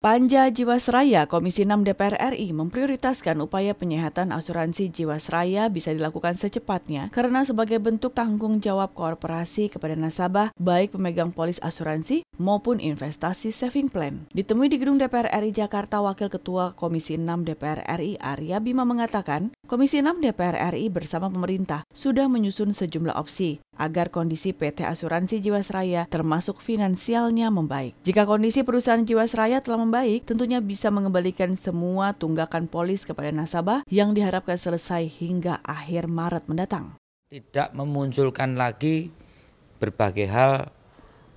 Panja Jiwasraya Komisi 6 DPR RI memprioritaskan upaya penyehatan asuransi Jiwasraya bisa dilakukan secepatnya karena sebagai bentuk tanggung jawab korporasi kepada nasabah baik pemegang polis asuransi maupun investasi saving plan. Ditemui di gedung DPR RI Jakarta, Wakil Ketua Komisi 6 DPR RI Arya Bima mengatakan, Komisi 6 DPR RI bersama pemerintah sudah menyusun sejumlah opsi agar kondisi PT Asuransi Jiwasraya termasuk finansialnya membaik. Jika kondisi perusahaan Jiwasraya telah membaik, tentunya bisa mengembalikan semua tunggakan polis kepada nasabah yang diharapkan selesai hingga akhir Maret mendatang. Tidak memunculkan lagi berbagai hal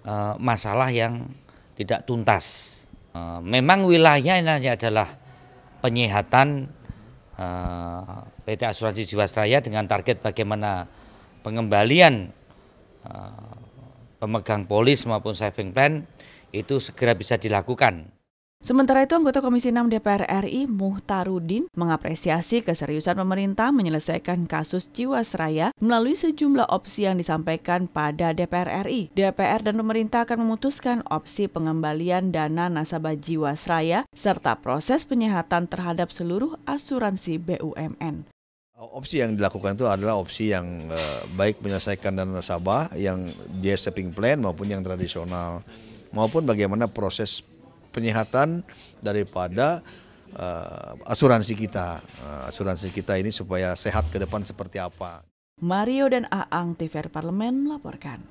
e, masalah yang tidak tuntas. E, memang wilayahnya ini adalah penyehatan e, PT Asuransi Jiwasraya dengan target bagaimana pengembalian Eh, pemegang polis maupun saving plan itu segera bisa dilakukan. Sementara itu, anggota Komisi 6 DPR RI Muhtarudin mengapresiasi keseriusan pemerintah menyelesaikan kasus Jiwasraya melalui sejumlah opsi yang disampaikan pada DPR RI. DPR dan pemerintah akan memutuskan opsi pengembalian dana nasabah Jiwasraya serta proses penyehatan terhadap seluruh asuransi BUMN. Opsi yang dilakukan itu adalah opsi yang eh, baik menyelesaikan dana nasabah, yang dia saving plan maupun yang tradisional, maupun bagaimana proses penyehatan daripada eh, asuransi kita. Eh, asuransi kita ini supaya sehat ke depan seperti apa. Mario dan Aang TVR Parlemen melaporkan.